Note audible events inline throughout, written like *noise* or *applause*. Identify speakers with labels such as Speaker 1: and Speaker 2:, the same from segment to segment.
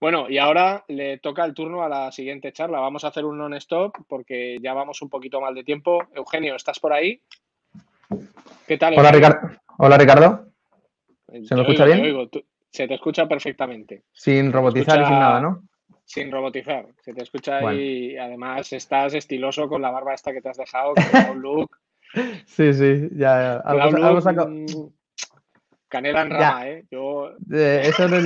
Speaker 1: Bueno, y ahora le toca el turno a la siguiente charla. Vamos a hacer un non-stop porque ya vamos un poquito mal de tiempo. Eugenio, ¿estás por ahí? ¿Qué tal? Hola, Ricardo. Eh, ¿Se te escucha bien? Se te escucha perfectamente.
Speaker 2: Sin robotizar y sin nada, ¿no?
Speaker 1: Sin robotizar. Se te escucha y además estás estiloso con la barba esta que te has dejado, con un look.
Speaker 2: *laughs* sí, sí, ya. ya en eso, no es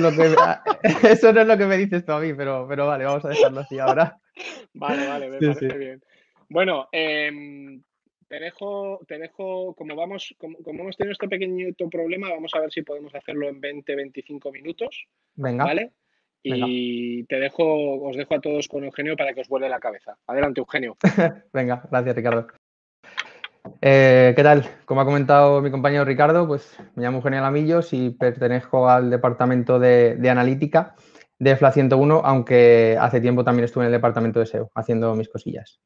Speaker 2: lo que, me dices tú a mí, pero, pero vale, vamos a dejarlo así ahora. *laughs* Vale, vale, me parece bien.
Speaker 1: Bueno, em, te dejo, te dejo como, vamos, como, hemos tenido este pequeñito problema, vamos a ver si podemos hacerlo en 20, 25 minutos. Venga. ¿Vale? Y te dejo, os dejo a todos con Eugenio para que os vuele la cabeza. Adelante, Eugenio.
Speaker 2: *laughs* Venga, gracias, Ricardo. Eh, ¿Qué tal? Como ha comentado mi compañero Ricardo, pues me llamo Eugenio Lamillos y pertenezco al departamento de, analítica de FLA 101, aunque hace tiempo también estuve en el departamento de SEO haciendo mis cosillas.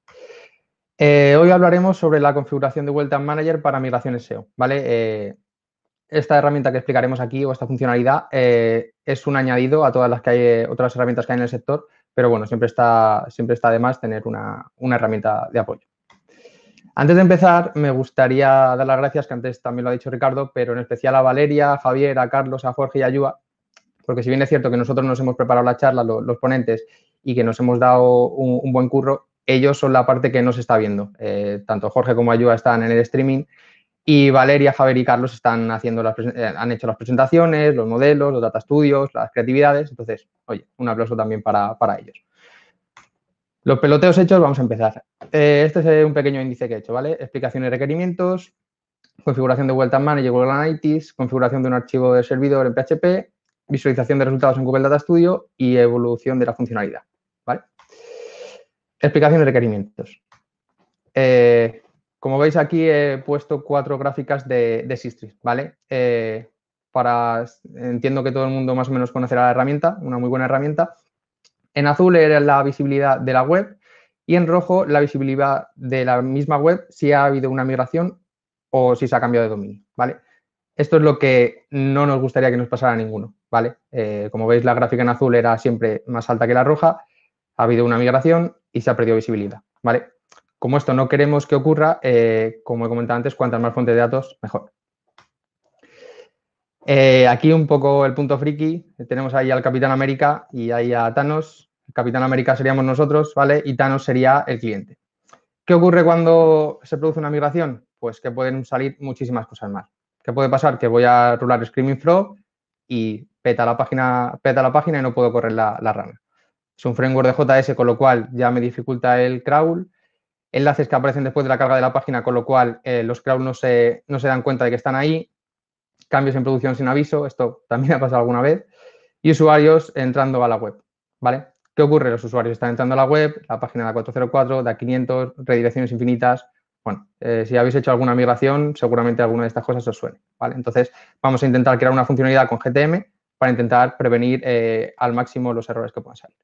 Speaker 2: Eh, hoy hablaremos sobre la configuración de Vuelta Manager para migraciones SEO, ¿vale? Eh, esta herramienta que explicaremos aquí o esta funcionalidad es un añadido a todas las que hay, otras herramientas que hay en el sector, pero bueno, siempre está, siempre está de más tener una herramienta de apoyo. Antes de empezar, me gustaría dar las gracias, que antes también lo ha dicho Ricardo, pero en especial a Valeria, a Javier, a Carlos, a Jorge y a Yua, porque si bien es cierto que nosotros nos hemos preparado la charla, los, ponentes, y que nos hemos dado un, buen curro, ellos son la parte que no está viendo. Eh, tanto Jorge como Ayuda están en el streaming y Valeria, Javier y Carlos están haciendo las, eh, han hecho las presentaciones, los modelos, los data studios, las creatividades. Entonces, oye, un aplauso también para ellos. Los peloteos hechos, vamos a empezar. Eh, este es eh, un pequeño índice que he hecho, ¿vale? Explicación de requerimientos, configuración de Vuelta Manager Google Analytics, configuración de un archivo de servidor en PHP, visualización de resultados en Google Data Studio y evolución de la funcionalidad, ¿vale? Explicación de requerimientos. Eh, como veis aquí he puesto cuatro gráficas de, de ¿vale? para, entiendo que todo el mundo más o menos conocerá la herramienta, una muy buena herramienta, en azul era la visibilidad de la web y en rojo la visibilidad de la misma web si ha habido una migración o si se ha cambiado de dominio, ¿vale? Esto es lo que no nos gustaría que nos pasara a ninguno, ¿vale? Eh, como veis, la gráfica en azul era siempre más alta que la roja, ha habido una migración y se ha perdido visibilidad, ¿vale? Como esto no queremos que ocurra, eh, como he comentado antes, cuantas más fuentes de datos, mejor. Eh, aquí un poco el punto friki. Tenemos ahí al Capitán América y ahí a Thanos. El Capitán América seríamos nosotros, ¿vale? Y Thanos sería el cliente. ¿Qué ocurre cuando se produce una migración? Pues que pueden salir muchísimas cosas mal. ¿Qué puede pasar? Que voy a rular Screaming flow y peta la página, peta la página y no puedo correr la, rana. Es un framework de JS, con lo cual ya me dificulta el crawl enlaces que aparecen después de la carga de la página, con lo cual eh, los crawls no se dan cuenta de que están ahí cambios en producción sin aviso, esto también ha pasado alguna vez, y usuarios entrando a la web, ¿vale? ¿Qué ocurre? Los usuarios están entrando a la web, la página de 404, da 500, redirecciones infinitas. Bueno, eh, si habéis hecho alguna migración, seguramente alguna de estas cosas os suene, ¿vale? Entonces, vamos a intentar crear una funcionalidad con GTM para intentar prevenir eh, al máximo los errores que puedan salir.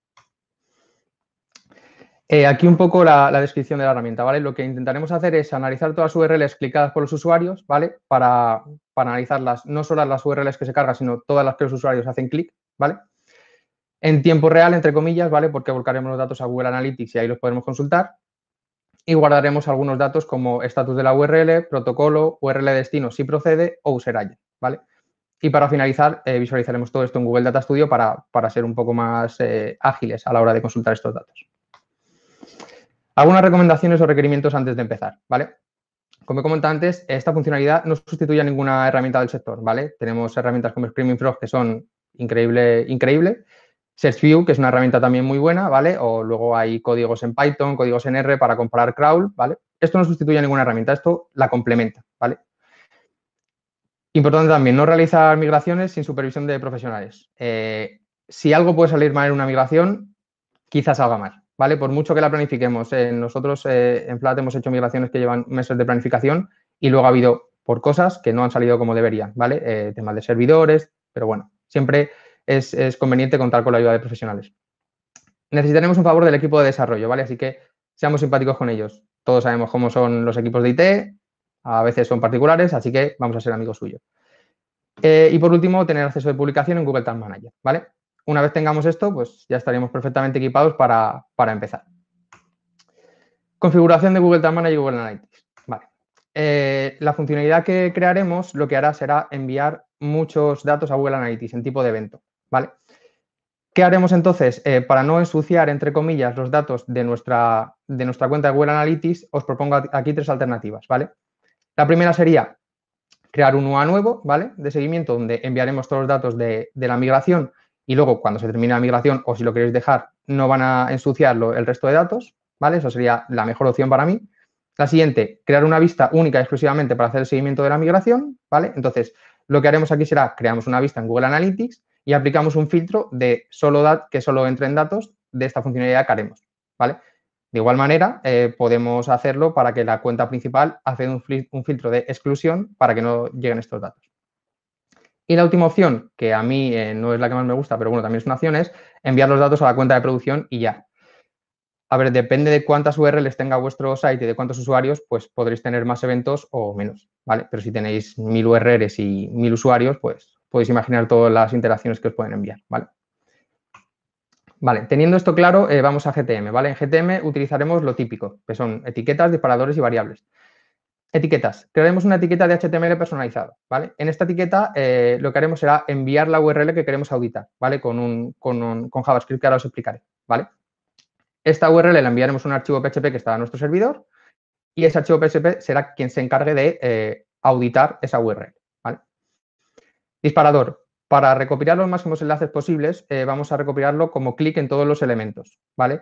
Speaker 2: Eh, aquí un poco la, descripción de la herramienta, ¿vale? Lo que intentaremos hacer es analizar todas las URLs clicadas por los usuarios, ¿vale? Para, para analizarlas, no solo las URLs que se cargan, sino todas las que los usuarios hacen clic, ¿vale? En tiempo real, entre comillas, ¿vale? Porque volcaremos los datos a Google Analytics y ahí los podremos consultar. Y guardaremos algunos datos como estatus de la URL, protocolo, URL destino si procede o user agent, ¿vale? Y para finalizar, eh, visualizaremos todo esto en Google Data Studio para, ser un poco más eh, ágiles a la hora de consultar estos datos. Algunas recomendaciones o requerimientos antes de empezar, ¿vale? como he comentado antes, esta funcionalidad no sustituye a ninguna herramienta del sector, ¿vale? Tenemos herramientas como Screaming Frog que son increíble, increíble. View, que es una herramienta también muy buena, ¿vale? O luego hay códigos en Python, códigos en R para comparar crawl, ¿vale? Esto no sustituye a ninguna herramienta, esto la complementa, ¿vale? Importante también, no realizar migraciones sin supervisión de profesionales. Eh, si algo puede salir mal en una migración, quizás salga mal, por mucho que la planifiquemos. Eh, nosotros eh, en Flat hemos hecho migraciones que llevan meses de planificación y luego ha habido por cosas que no han salido como deberían, ¿vale? Eh, temas de servidores, pero bueno, siempre es, conveniente contar con la ayuda de profesionales. Necesitaremos un favor del equipo de desarrollo, ¿vale? Así que seamos simpáticos con ellos. Todos sabemos cómo son los equipos de IT, a veces son particulares, así que vamos a ser amigos suyos. y por último, tener acceso de publicación en Google Tag Manager, ¿vale? una vez tengamos esto, pues ya estaríamos perfectamente equipados para, empezar. Configuración de Google Tag Manager y Google Analytics. Vale. Eh, la funcionalidad que crearemos lo que hará será enviar muchos datos a Google Analytics en tipo de evento. ¿vale? ¿Qué haremos entonces? Eh, para no ensuciar, entre comillas, los datos de nuestra, de nuestra cuenta de Google Analytics, os propongo aquí tres alternativas. ¿vale? La primera sería crear un UA nuevo, ¿vale? De seguimiento, donde enviaremos todos los datos de, de la migración y luego cuando se termine la migración o si lo queréis dejar, no van a ensuciarlo el resto de datos, ¿vale? Eso sería la mejor opción para mí. La siguiente, crear una vista única exclusivamente para hacer el seguimiento de la migración, ¿vale? Entonces, lo que haremos aquí será creamos una vista en Google Analytics y aplicamos un filtro de solo dat que solo entren datos de esta funcionalidad que haremos, ¿vale? De igual manera, eh, podemos hacerlo para que la cuenta principal hace un filtro de exclusión para que no lleguen estos datos. Y la última opción, que a mí eh, no es la que más me gusta, pero bueno, también es una opción, es enviar los datos a la cuenta de producción y ya. A ver, depende de cuántas URLs tenga vuestro site y de cuántos usuarios, pues podréis tener más eventos o menos, ¿vale? Pero si tenéis mil URLs y mil usuarios, pues podéis imaginar todas las interacciones que os pueden enviar, ¿vale? Vale, teniendo esto claro, eh, vamos a GTM, ¿vale? En GTM utilizaremos lo típico, que son etiquetas, disparadores y variables. Etiquetas. Crearemos una etiqueta de HTML personalizada, ¿vale? En esta etiqueta eh, lo que haremos será enviar la URL que queremos auditar, ¿vale? Con, con, JavaScript que ahora os explicaré, ¿vale? Esta URL la enviaremos a un archivo PHP que está en nuestro servidor y ese archivo PHP será quien se encargue de eh, auditar esa URL, Disparador. Para recopilar los máximos enlaces posibles, eh, vamos a recopilarlo como clic en todos los elementos, ¿vale?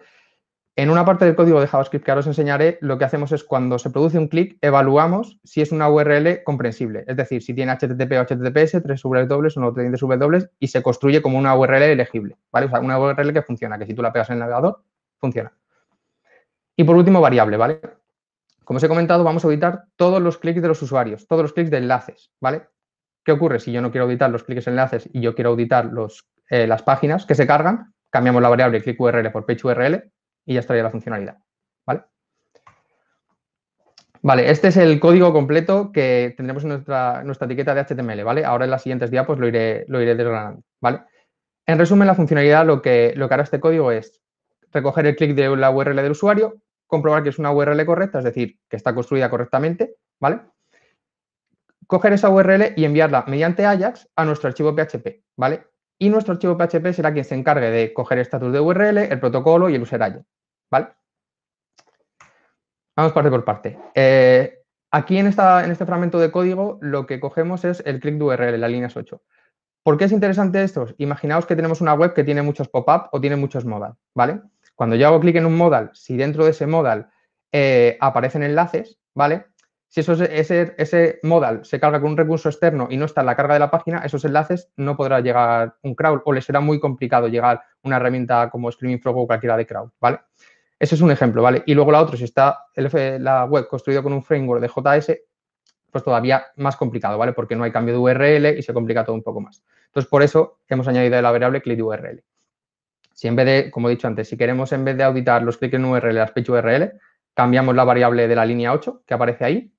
Speaker 2: En una parte del código de JavaScript que ahora os enseñaré, lo que hacemos es cuando se produce un clic, evaluamos si es una URL comprensible. Es decir, si tiene HTTP o HTTPS, tres dobles o no tres dobles, y se construye como una URL elegible. ¿vale? O sea, una URL que funciona, que si tú la pegas en el navegador, funciona. Y por último, variable, ¿vale? Como os he comentado, vamos a auditar todos los clics de los usuarios, todos los clics de enlaces, ¿vale? ¿Qué ocurre si yo no quiero auditar los clics enlaces y yo quiero auditar los, eh, las páginas que se cargan? Cambiamos la variable clic URL por page URL y ya estaría la funcionalidad. ¿Vale? Vale, este es el código completo que tendremos en nuestra, nuestra etiqueta de HTML, ¿vale? Ahora en las siguientes diapos pues, lo iré, lo iré desgranando, ¿vale? En resumen, la funcionalidad lo que, lo que hará este código es recoger el clic de la URL del usuario, comprobar que es una URL correcta, es decir, que está construida correctamente, ¿vale? Coger esa URL y enviarla mediante Ajax a nuestro archivo PHP, ¿vale? Y nuestro archivo PHP será quien se encargue de coger el estatus de URL, el protocolo y el user ¿Vale? Vamos parte por parte. Eh, aquí en, esta, en este fragmento de código lo que cogemos es el click do URL, la línea 8. ¿Por qué es interesante esto? Imaginaos que tenemos una web que tiene muchos pop-up o tiene muchos modal, ¿vale? Cuando yo hago clic en un modal, si dentro de ese modal eh, aparecen enlaces, ¿vale? Si eso, ese, ese modal se carga con un recurso externo y no está en la carga de la página, esos enlaces no podrá llegar un crawl o le será muy complicado llegar una herramienta como Screaming Frog o cualquiera de crawl, ¿vale? Ese es un ejemplo, ¿vale? Y luego la otra, si está la web construida con un framework de JS, pues todavía más complicado, ¿vale? Porque no hay cambio de URL y se complica todo un poco más. Entonces, por eso hemos añadido la variable click URL. Si en vez de, como he dicho antes, si queremos en vez de auditar los clics en URL, las page URL, cambiamos la variable de la línea 8 que aparece ahí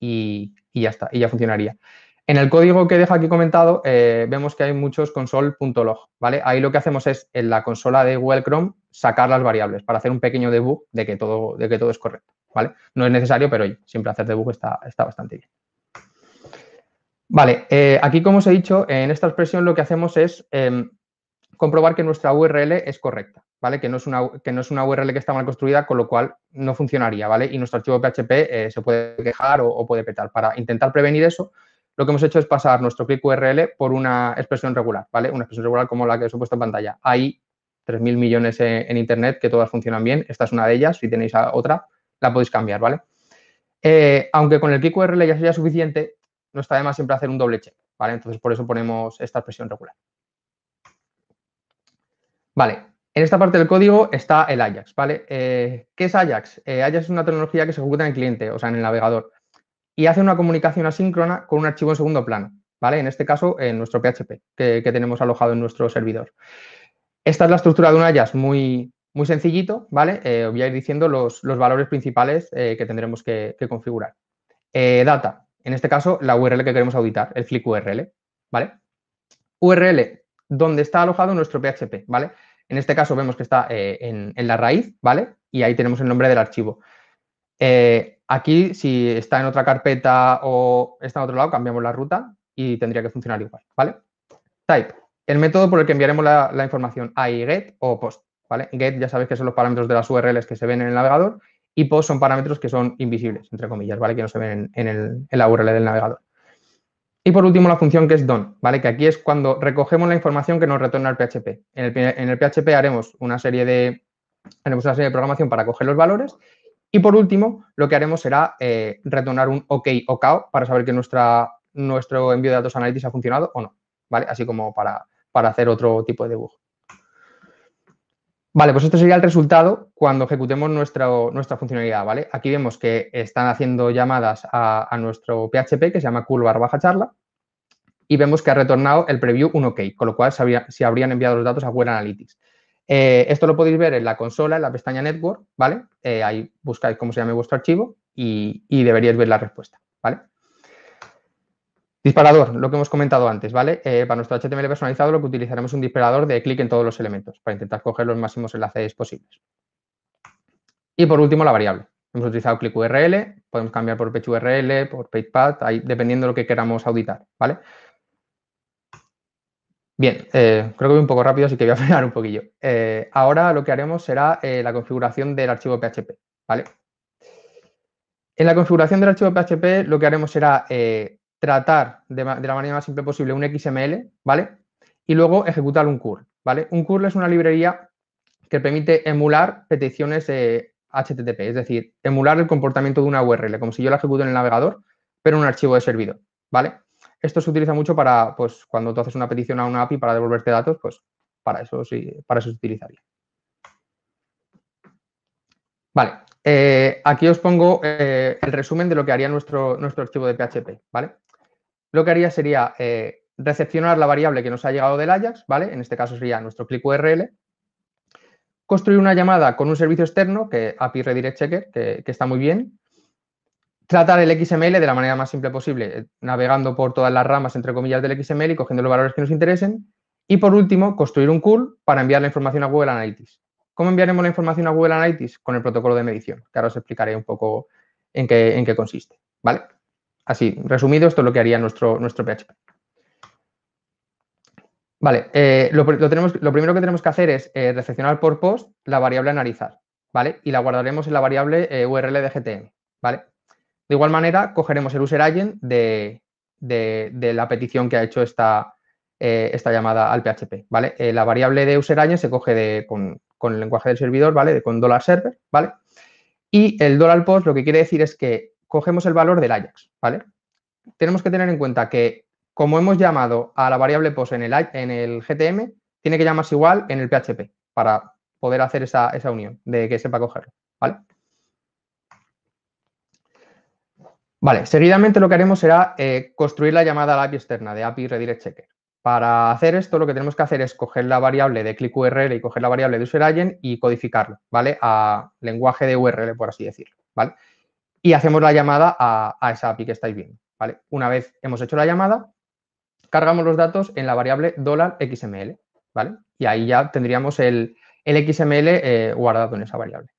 Speaker 2: y, ya está, y ya funcionaría. En el código que deja aquí comentado, eh, vemos que hay muchos console.log, ¿vale? Ahí lo que hacemos es, en la consola de Google Chrome, sacar las variables, para hacer un pequeño debug de que todo, de que todo es correcto. ¿vale? No es necesario, pero siempre hacer debug está, está bastante bien. Vale, eh, aquí como os he dicho, en esta expresión lo que hacemos es em, comprobar que nuestra URL es correcta, ¿vale? Que no es, una, que no es una URL que está mal construida, con lo cual no funcionaría, ¿vale? Y nuestro archivo PHP eh, se puede quejar o, puede petar. Para intentar prevenir eso, lo que hemos hecho es pasar nuestro clic URL por una expresión regular, ¿vale? Una expresión regular como la que os he puesto en pantalla. Ahí 3.000 millones en, Internet que todas funcionan bien. Esta es una de ellas. Si tenéis a otra, la podéis cambiar, ¿vale? Eh, aunque con el QRL ya sería suficiente, no está de más siempre hacer un doble check, ¿vale? Entonces, por eso ponemos esta expresión regular. Vale, en esta parte del código está el Ajax, ¿vale? Eh, ¿Qué es Ajax? Eh, Ajax es una tecnología que se ejecuta en el cliente, o sea, en el navegador, y hace una comunicación asíncrona con un archivo en segundo plano, ¿vale? En este caso, en nuestro PHP que tenemos alojado en nuestro servidor. Esta es la estructura de un IAS muy, muy sencillito, ¿vale? Eh, voy a ir diciendo los, valores principales eh, que tendremos que, configurar. Eh, data, en este caso la URL que queremos auditar, el flick URL, ¿vale? URL, donde está alojado nuestro PHP, ¿vale? En este caso vemos que está en, la raíz, ¿vale? Y ahí tenemos el nombre del archivo. aquí, si está en otra carpeta o está en otro lado, cambiamos la ruta y tendría que funcionar igual, ¿vale? Type. El método por el que enviaremos la, información a get o post. ¿vale? Get ya sabéis que son los parámetros de las URLs que se ven en el navegador y post son parámetros que son invisibles, entre comillas, ¿vale? que no se ven en, el, la URL del navegador. Y por último, la función que es DON, ¿vale? que aquí es cuando recogemos la información que nos retorna el PHP. En el, PHP haremos una serie de, haremos una serie de programación para coger los valores y por último, lo que haremos será eh, retornar un OK o CAO para saber que nuestra, nuestro envío de datos analytics ha funcionado o no, ¿vale? Así como para, para hacer otro tipo de dibujo. Vale, pues esto sería el resultado cuando ejecutemos nuestra funcionalidad, ¿vale? Aquí vemos que están haciendo llamadas a, nuestro PHP, que se llama cool barra baja charla, y vemos que ha retornado el preview un OK, con lo cual se, habrían enviado los datos a Google Analytics. Eh, esto lo podéis ver en la consola, en la pestaña Network, ¿vale? Eh, ahí buscáis cómo se llama vuestro archivo y, y deberíais ver la respuesta, ¿vale? Disparador, lo que hemos comentado antes, ¿vale? Eh, para nuestro HTML personalizado lo que utilizaremos es un disparador de clic en todos los elementos para intentar coger los máximos enlaces posibles. Y por último, la variable. Hemos utilizado clic URL, podemos cambiar por page URL, por page path, dependiendo de lo que queramos auditar, ¿vale? Bien, eh, creo que voy un poco rápido, así que voy a *laughs* frenar un poquillo. Eh, ahora lo que haremos será la configuración del archivo PHP, ¿vale? En la configuración del archivo PHP lo que haremos será tratar de, la manera más simple posible un XML, ¿vale? Y luego ejecutar un curl, ¿vale? Un curl es una librería que permite emular peticiones de HTTP, es decir, emular el comportamiento de una URL, como si yo la ejecuto en el navegador, pero en un archivo de servidor, ¿vale? Esto se utiliza mucho para, pues, cuando tú haces una petición a una API para devolverte datos, pues, para eso sí, para eso se utilizaría. Vale, eh, aquí os pongo eh, el resumen de lo que haría nuestro, nuestro archivo de PHP, ¿vale? lo que haría sería eh, recepcionar la variable que nos ha llegado del Ajax, ¿vale? En este caso sería nuestro clic URL, construir una llamada con un servicio externo, que API Redirect Checker, que, está muy bien, tratar el XML de la manera más simple posible, eh, navegando por todas las ramas, entre comillas, del XML y cogiendo los valores que nos interesen, y por último, construir un CURL para enviar la información a Google Analytics. ¿Cómo enviaremos la información a Google Analytics? Con el protocolo de medición, que ahora os explicaré un poco en qué, en qué consiste, ¿vale? Así, resumido, esto es lo que haría nuestro, nuestro PHP. Vale, eh, lo, tenemos, lo, primero que tenemos que hacer es eh, recepcionar por post la variable analizar, ¿vale? Y la guardaremos en la variable eh, URL de GTM, ¿vale? De igual manera, cogeremos el user agent de, la petición que ha hecho esta, esta llamada al PHP, ¿vale? la variable de user agent se coge con, el lenguaje del servidor, ¿vale? De, con $server, ¿vale? Y el $post lo que quiere decir es que cogemos el valor del Ajax, ¿vale? Tenemos que tener en cuenta que como hemos llamado a la variable pos en el, en el GTM, tiene que llamarse igual en el PHP para poder hacer esa, unión de que sepa cogerlo, ¿vale? Vale, seguidamente lo que haremos será eh, construir la llamada a la API externa de API Redirect Checker. Para hacer esto, lo que tenemos que hacer es coger la variable de click URL y coger la variable de user agent y codificarlo, ¿vale? A lenguaje de URL, por así decirlo, ¿vale? y hacemos la llamada a, esa API que estáis viendo. ¿vale? Una vez hemos hecho la llamada, cargamos los datos en la variable $xml. ¿vale? Y ahí ya tendríamos el, XML eh, guardado en esa variable.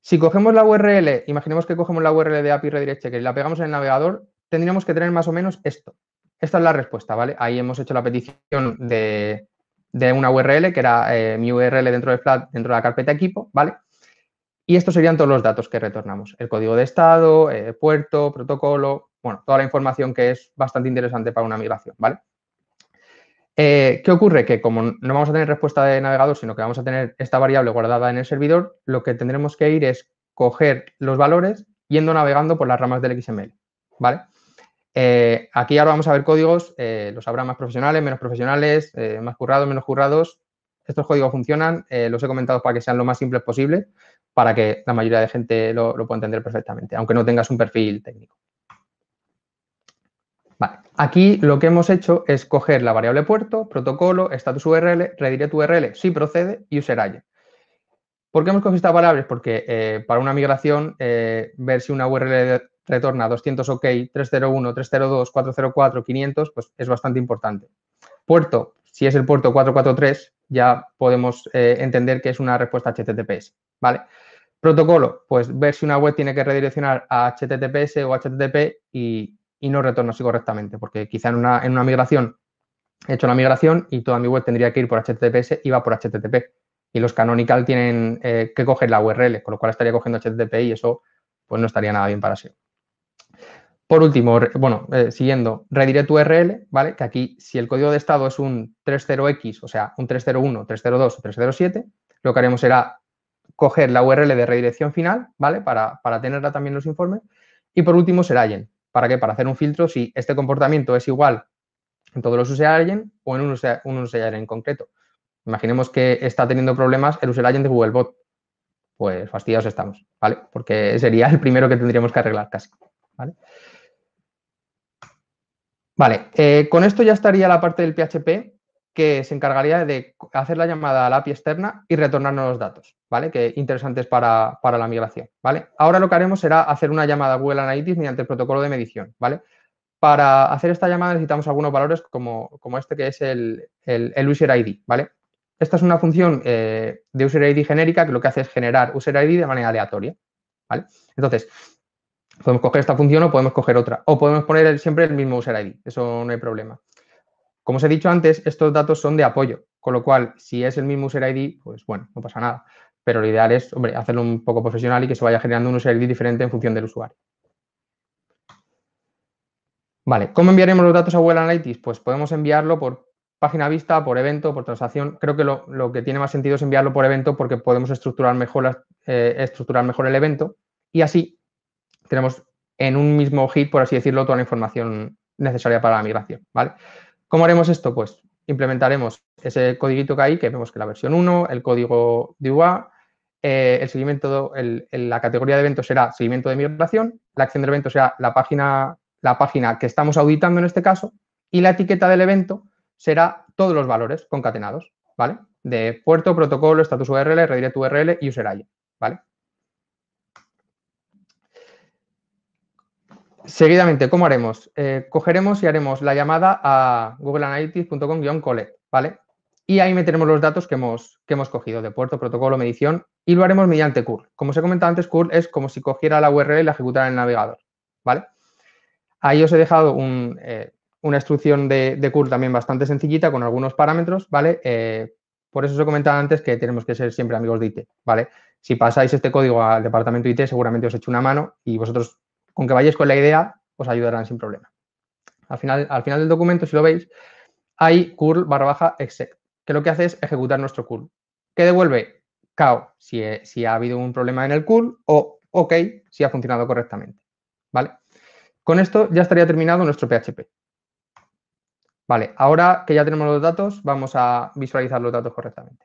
Speaker 2: Si cogemos la URL, imaginemos que cogemos la URL de API Redirect Checker y la pegamos en el navegador, tendríamos que tener más o menos esto. Esta es la respuesta, ¿vale? Ahí hemos hecho la petición de, una URL, que era eh, mi URL dentro de, Flat, dentro de la carpeta equipo, ¿vale? Y estos serían todos los datos que retornamos. El código de estado, eh, puerto, protocolo, bueno, toda la información que es bastante interesante para una migración, ¿vale? Eh, ¿Qué ocurre? Que como no vamos a tener respuesta de navegador, sino que vamos a tener esta variable guardada en el servidor, lo que tendremos que ir es coger los valores yendo navegando por las ramas del XML, ¿vale? Eh, aquí ahora vamos a ver códigos, los habrá más profesionales, menos profesionales, más currados, menos currados, estos códigos funcionan, eh, los he comentado para que sean lo más simples posible, para que la mayoría de gente lo, lo pueda entender perfectamente, aunque no tengas un perfil técnico. Aquí lo que hemos hecho es coger la variable puerto, protocolo, status URL, redirect URL, si procede, y agent. E. ¿Por qué hemos cogido estas variables? Porque eh, para una migración, eh, ver si una URL retorna 200 OK, 301, 302, 404, 500, pues es bastante importante. Puerto, si es el puerto 443, ya podemos eh, entender que es una respuesta HTTPS, ¿vale? Protocolo, pues ver si una web tiene que redireccionar a HTTPS o HTTP y, no retorno así correctamente, porque quizá en una, en una migración he hecho la migración y toda mi web tendría que ir por HTTPS y va por HTTP. Y los canonical tienen eh, que coger la URL, con lo cual estaría cogiendo HTTP y eso pues no estaría nada bien para SEO. Por último, bueno, eh, siguiendo, siguiendo, tu URL, ¿vale? Que aquí, si el código de estado es un 30x, o sea, un 301, 302 o 307, lo que haremos será coger la URL de redirección final, ¿vale? Para, tenerla también en los informes. Y por último, será agent. ¿Para qué? Para hacer un filtro si este comportamiento es igual en todos los user o en un user, en concreto. Imaginemos que está teniendo problemas el user agent de Googlebot. Pues fastidiados estamos, ¿vale? Porque sería el primero que tendríamos que arreglar casi. ¿vale? Eh, con esto ya estaría la parte del PHP que se encargaría de hacer la llamada a la API externa y retornarnos los datos, ¿vale? Que interesantes para, la migración, ¿vale? Ahora lo que haremos será hacer una llamada a Google Analytics mediante el protocolo de medición, ¿vale? Para hacer esta llamada necesitamos algunos valores como, como este que es el, el, User ID, ¿vale? Esta es una función eh, de User ID genérica que lo que hace es generar User ID de manera aleatoria, ¿vale? Entonces, Podemos coger esta función o podemos coger otra. O podemos poner siempre el mismo user ID. Eso no hay problema. Como os he dicho antes, estos datos son de apoyo. Con lo cual, si es el mismo user ID, pues bueno, no pasa nada. Pero lo ideal es, hombre, hacerlo un poco profesional y que se vaya generando un user ID diferente en función del usuario. Vale, ¿cómo enviaremos los datos a Google Analytics? Pues podemos enviarlo por página vista, por evento, por transacción. Creo que lo, que tiene más sentido es enviarlo por evento porque podemos estructurar mejor, eh, estructurar mejor el evento y así tenemos en un mismo hit, por así decirlo, toda la información necesaria para la migración, ¿vale? ¿Cómo haremos esto? Pues implementaremos ese codiguito que hay, que vemos que la versión 1, el código de UA, eh, el seguimiento, la categoría de eventos será seguimiento de migración, la acción del evento será la página, la página que estamos auditando en este caso, y la etiqueta del evento será todos los valores concatenados, ¿vale? De puerto, protocolo, estatus URL, redirect URL y user ID, e, ¿vale? Seguidamente, ¿cómo haremos? Eh, cogeremos y haremos la llamada a googleanalytics.com-collect, ¿vale? Y ahí meteremos los datos que hemos, que hemos cogido de puerto, protocolo, medición y lo haremos mediante curl. Como os he comentado antes, curl es como si cogiera la URL y la ejecutara en el navegador, ¿vale? Ahí os he dejado eh, una instrucción de, curl también bastante sencillita con algunos parámetros, ¿vale? Eh, por eso os he comentado antes que tenemos que ser siempre amigos de IT, ¿vale? Si pasáis este código al departamento de IT, seguramente os hecho una mano y vosotros con que vayáis con la idea, os ayudarán sin problema. Al final, al final del documento, si lo veis, hay curl barra baja exec, que lo que hace es ejecutar nuestro curl. que devuelve? Cao, si, si ha habido un problema en el curl, o OK, si ha funcionado correctamente. ¿Vale? Con esto ya estaría terminado nuestro PHP. Vale, ahora que ya tenemos los datos, vamos a visualizar los datos correctamente.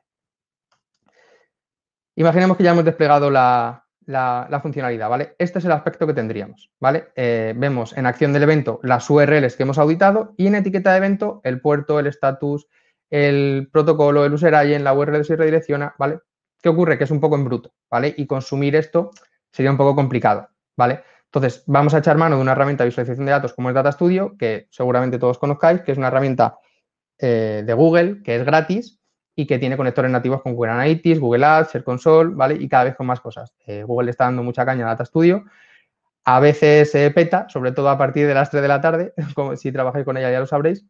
Speaker 2: Imaginemos que ya hemos desplegado la, la, funcionalidad, ¿vale? Este es el aspecto que tendríamos, ¿vale? Eh, vemos en acción del evento las URLs que hemos auditado y en etiqueta de evento el puerto, el estatus, el protocolo, el user en la URL se redirecciona, ¿vale? ¿Qué ocurre? Que es un poco en bruto, ¿vale? Y consumir esto sería un poco complicado, ¿vale? Entonces, vamos a echar mano de una herramienta de visualización de datos como es Data Studio, que seguramente todos conozcáis, que es una herramienta eh, de Google, que es gratis, y que tiene conectores nativos con Google Analytics, Google Ads, Search Console, ¿vale? Y cada vez con más cosas. Eh, Google Google está dando mucha caña a Data Studio. A veces peta, sobre todo a partir de las 3 de la tarde, *laughs* como, si trabajáis con ella ya lo sabréis.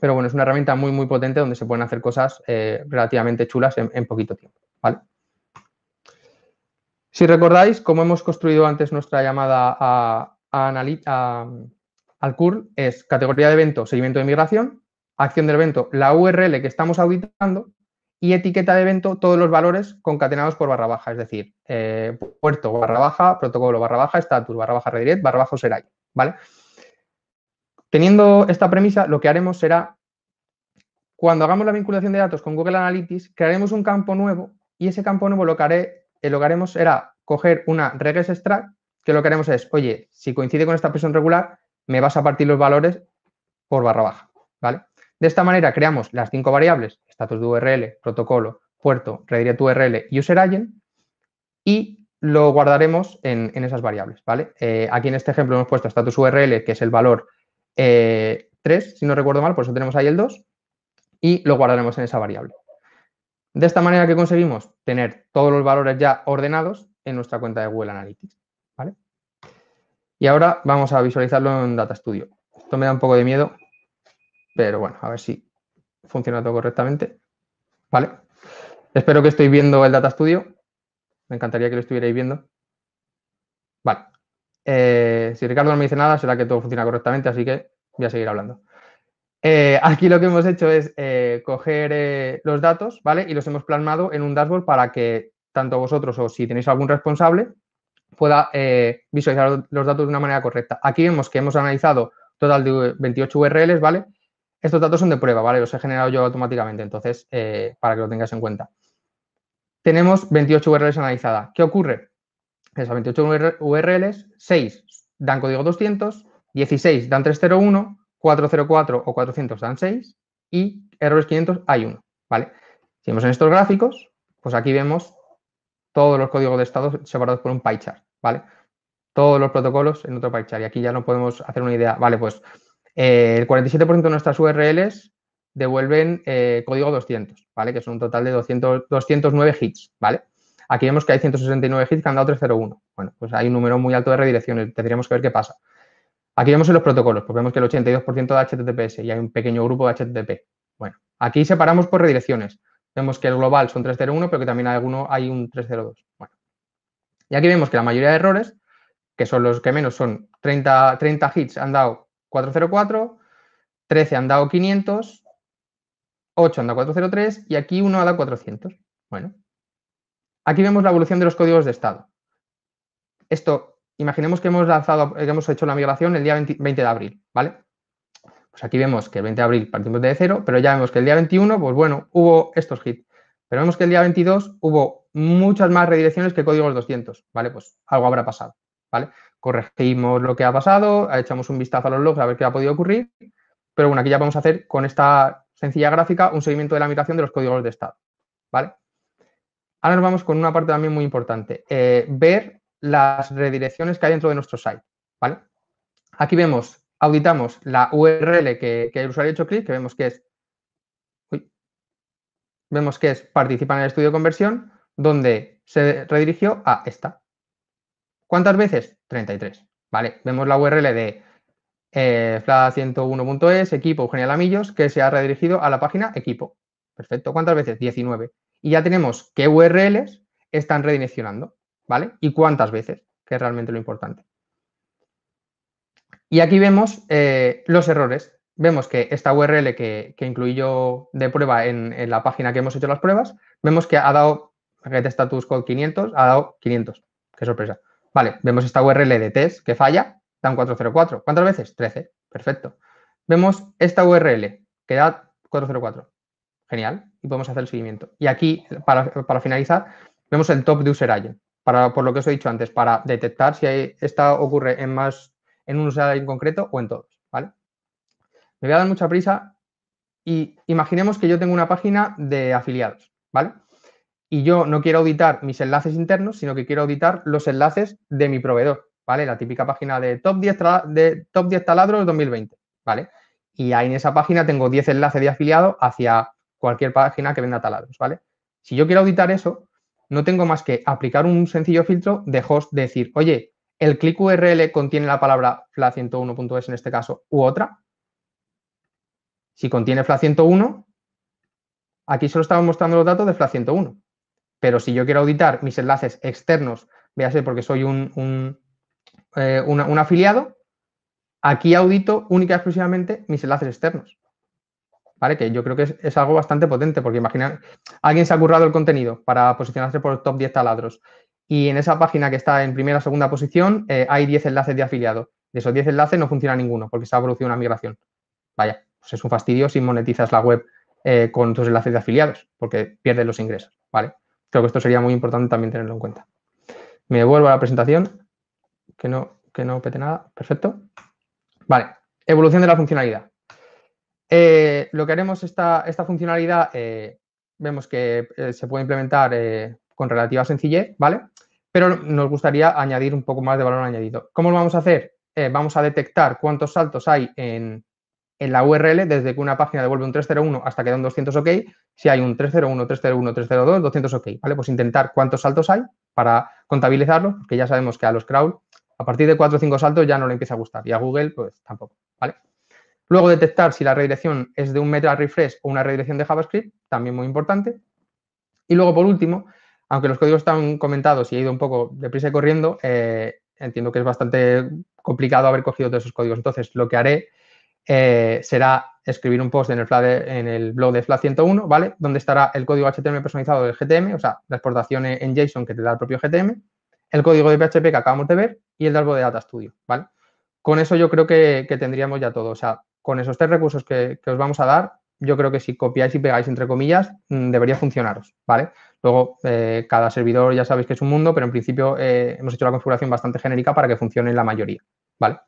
Speaker 2: Pero bueno, es una herramienta muy, muy potente donde se pueden hacer cosas eh, relativamente chulas en, poquito tiempo, ¿vale? Si recordáis, como hemos construido antes nuestra llamada al CURL, es categoría de evento, seguimiento de migración, acción del evento, la URL que estamos auditando y etiqueta de evento todos los valores concatenados por barra baja, es decir, eh, puerto barra baja, protocolo barra baja, status barra baja redirect barra será ahí, ¿vale? Teniendo esta premisa, lo que haremos será, cuando hagamos la vinculación de datos con Google Analytics, crearemos un campo nuevo y ese campo nuevo lo que, eh, lo haremos será coger una regress extract, que lo que haremos es, oye, si coincide con esta presión regular, me vas a partir los valores por barra baja, ¿vale? De esta manera creamos las cinco variables, status de URL, protocolo, puerto, redirect URL y user y lo guardaremos en, esas variables, ¿vale? Eh, aquí en este ejemplo hemos puesto status URL, que es el valor 3, eh, si no recuerdo mal, por eso tenemos ahí el 2, y lo guardaremos en esa variable. De esta manera que conseguimos tener todos los valores ya ordenados en nuestra cuenta de Google Analytics, ¿vale? Y ahora vamos a visualizarlo en Data Studio. Esto me da un poco de miedo pero bueno, a ver si funciona todo correctamente. ¿Vale? Espero que estoy viendo el Data Studio. Me encantaría que lo estuvierais viendo. Vale. Eh, si Ricardo no me dice nada, será que todo funciona correctamente, así que voy a seguir hablando. Eh, aquí lo que hemos hecho es eh, coger los datos, ¿vale? Y los hemos plasmado en un dashboard para que tanto vosotros o si tenéis algún responsable pueda visualizar los datos de una manera correcta. Aquí vemos que hemos analizado total de 28 URLs, ¿vale? Estos datos son de prueba, ¿vale? Los he generado yo automáticamente, entonces, eh, para que lo tengáis en cuenta. Tenemos 28 URLs analizadas. ¿Qué ocurre? esas 28 URLs, 6 dan código 200, 16 dan 301, 404 o 400 dan 6 y errores 500 hay uno, ¿vale? Si vemos en estos gráficos, pues aquí vemos todos los códigos de estado separados por un pie chart, ¿vale? Todos los protocolos en otro pie chart y aquí ya no podemos hacer una idea, vale, pues eh, el 47% de nuestras URLs devuelven eh, código 200, ¿vale? Que son un total de 200, 209 hits, ¿vale? Aquí vemos que hay 169 hits que han dado 301. Bueno, pues hay un número muy alto de redirecciones, tendríamos que ver qué pasa. Aquí vemos en los protocolos, pues vemos que el 82% de HTTPS y hay un pequeño grupo de HTTP. Bueno, aquí separamos por redirecciones. Vemos que el global son 301, pero que también hay, hay un 302. Bueno. Y aquí vemos que la mayoría de errores, que son los que menos son 30, 30 hits, han dado 404, 13 han dado 500, 8 han dado 403 y aquí 1 ha dado 400. Bueno, aquí vemos la evolución de los códigos de estado. Esto, imaginemos que hemos lanzado, que hemos hecho la migración el día 20, de abril, ¿vale? Pues aquí vemos que el 20 de abril partimos de cero, pero ya vemos que el día 21, pues bueno, hubo estos hits. Pero vemos que el día 22 hubo muchas más redirecciones que códigos 200, ¿vale? Pues algo habrá pasado. Corregimos lo que ha pasado, echamos un vistazo a los logs a ver qué ha podido ocurrir, pero bueno, aquí ya vamos a hacer con esta sencilla gráfica un seguimiento de la migración de los códigos de estado, ¿vale? Ahora nos vamos con una parte también muy importante, eh, ver las redirecciones que hay dentro de nuestro site, ¿vale? Aquí vemos, auditamos la URL que, el usuario ha hecho clic, que vemos que es vemos que es participa en el estudio de conversión, donde se redirigió a esta. ¿Cuántas veces? 33. Vale, vemos la URL de eh, 101es equipo Eugenia Lamillos, que se ha redirigido a la página equipo. Perfecto. ¿Cuántas veces? 19. Y ya tenemos qué URLs están redireccionando, ¿vale? Y cuántas veces, que es realmente lo importante. Y aquí vemos eh, los errores. Vemos que esta URL que, incluí yo de prueba en, la página que hemos hecho las pruebas, vemos que ha dado este status code 500, ha dado 500. Qué sorpresa. Vale, vemos esta URL de test que falla, dan 404. ¿Cuántas veces? 13. Perfecto. Vemos esta URL que da 404. Genial. Y podemos hacer el seguimiento. Y aquí, para, finalizar, vemos el top de user agent. Para, por lo que os he dicho antes, para detectar si esta ocurre en más en un user en concreto o en todos. ¿vale? Me voy a dar mucha prisa y imaginemos que yo tengo una página de afiliados. ¿vale? y yo no quiero auditar mis enlaces internos, sino que quiero auditar los enlaces de mi proveedor, ¿vale? La típica página de top 10, de top 10 taladros 2020, ¿vale? Y ahí en esa página tengo 10 enlaces de afiliado hacia cualquier página que venda taladros, ¿vale? Si yo quiero auditar eso, no tengo más que aplicar un sencillo filtro de host, decir, oye, el clic URL contiene la palabra FLA101.es en este caso u otra. Si contiene FLA101, aquí solo estamos mostrando los datos de FLA101. Pero si yo quiero auditar mis enlaces externos, véase porque soy un, eh, un, afiliado, aquí audito única y exclusivamente mis enlaces externos. ¿Vale? Que yo creo que es, algo bastante potente, porque imagina, alguien se ha currado el contenido para posicionarse por el top 10 taladros. Y en esa página que está en primera o segunda posición eh, hay 10 enlaces de afiliado. De esos 10 enlaces no funciona ninguno porque se ha producido una migración. Vaya, pues es un fastidio si monetizas la web eh, con tus enlaces de afiliados, porque pierdes los ingresos. ¿Vale? Creo que esto sería muy importante también tenerlo en cuenta. Me vuelvo a la presentación, que no, que no pete nada. Perfecto. Vale, evolución de la funcionalidad. Eh, lo que haremos esta, esta funcionalidad, eh, vemos que eh, se puede implementar con relativa sencillez, ¿vale? Pero nos gustaría añadir un poco más de valor añadido. ¿Cómo lo vamos a hacer? vamos a detectar cuántos saltos hay en, en la URL, desde que una página devuelve un 301 hasta que da un 200 OK, si hay un 301, 301, 302, 200 OK, ¿vale? Pues intentar cuántos saltos hay para contabilizarlo, porque ya sabemos que a los crawl, a partir de 4 o 5 saltos ya no le empieza a gustar y a Google, pues tampoco, ¿vale? Luego detectar si la redirección es de un meta refresh o una redirección de JavaScript, también muy importante. Y luego, por último, aunque los códigos están comentados y he ido un poco deprisa y corriendo, eh, entiendo que es bastante complicado haber cogido todos esos códigos. Entonces, lo que haré eh, será escribir un post en el, en el blog de FLA 101, ¿vale? Donde estará el código HTML personalizado del GTM, o sea, la exportación en JSON que te da el propio GTM, el código de PHP que acabamos de ver y el dashboard de Data Studio, ¿vale? Con eso yo creo que, tendríamos ya todo. O sea, con esos tres recursos que, os vamos a dar, yo creo que si copiáis y pegáis entre comillas, mm, debería funcionaros, ¿vale? Luego, eh, cada servidor ya sabéis que es un mundo, pero en principio eh, hemos hecho la configuración bastante genérica para que funcione la mayoría, ¿vale?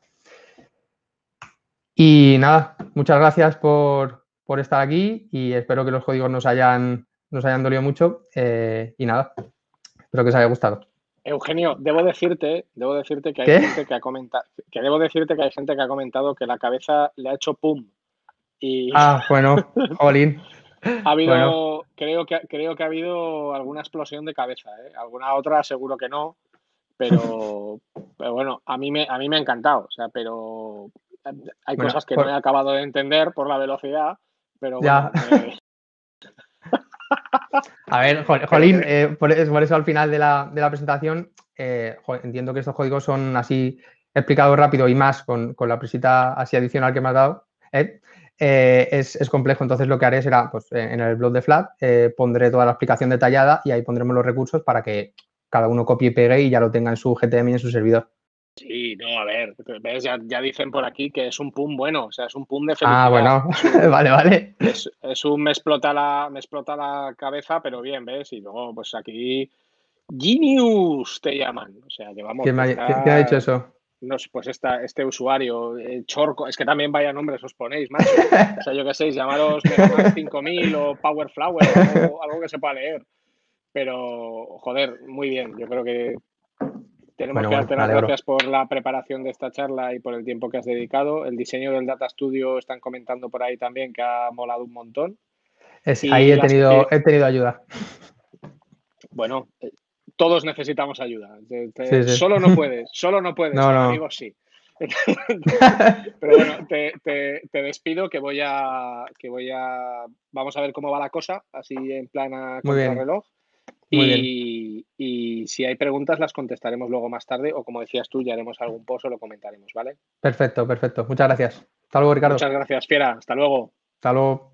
Speaker 2: Y nada, muchas gracias por, estar aquí y espero que los códigos nos hayan, nos hayan dolido mucho. Eh, y nada, espero que os haya gustado.
Speaker 1: Eugenio, debo decirte, debo decirte que hay gente que ha comentado, que hay gente que ha comentado que la cabeza le ha hecho pum. Y... Ah,
Speaker 2: bueno, *laughs* jolín.
Speaker 1: habido, creo que creo que ha habido alguna explosión de cabeza, ¿eh? alguna otra seguro que no, pero, bueno, a mí me a mí me ha encantado, o sea, pero hay cosas que no he acabado de entender por la velocidad, pero bueno, eh.
Speaker 2: *laughs* A ver, Jolín, eh, por, eso, al final de la, de la presentación eh, entiendo que estos códigos son así explicados rápido y más con, la presita así adicional que me has dado. es, complejo. Entonces lo que haré será, pues en el blog de Flat pondré toda la explicación detallada y ahí pondremos los recursos para que cada uno copie y pegue y ya lo tenga en su GTM y en su servidor.
Speaker 1: Sí, no, a ver, Ya, dicen por aquí que es un pum bueno, o sea, es un pum de ah, felicidad. Ah, bueno, *laughs*
Speaker 2: vale, vale.
Speaker 1: Es, un me explota, la, me explota la cabeza, pero bien, ¿ves? Y luego, pues aquí, Genius te llaman, o sea, llevamos... ha, pues hecho dicho eso? No pues este usuario, eh, Chorco, es que también vaya nombres os ponéis, más. *laughs* O sea, yo qué sé, llamaros 5000 o Power Flower, o algo que se pueda leer. Pero, joder, muy bien, yo creo que tenemos que darte las gracias por la preparación de esta charla y por el tiempo que has dedicado. El diseño del Data Studio están comentando por ahí también que ha molado un montón.
Speaker 2: ahí he tenido, he tenido ayuda.
Speaker 1: Bueno, eh, todos necesitamos ayuda. Solo no puedes, solo no puedes, no, no. sí. *laughs* Pero bueno, te, despido que voy a que voy a vamos a ver cómo va la cosa, así en plana con el reloj. Y, si hay preguntas las contestaremos luego más tarde o como decías tú, ya haremos algún post o lo comentaremos, ¿vale?
Speaker 2: Perfecto, perfecto. Muchas gracias. Hasta luego, Ricardo. Muchas
Speaker 1: gracias, Fiera. Hasta luego. Hasta luego.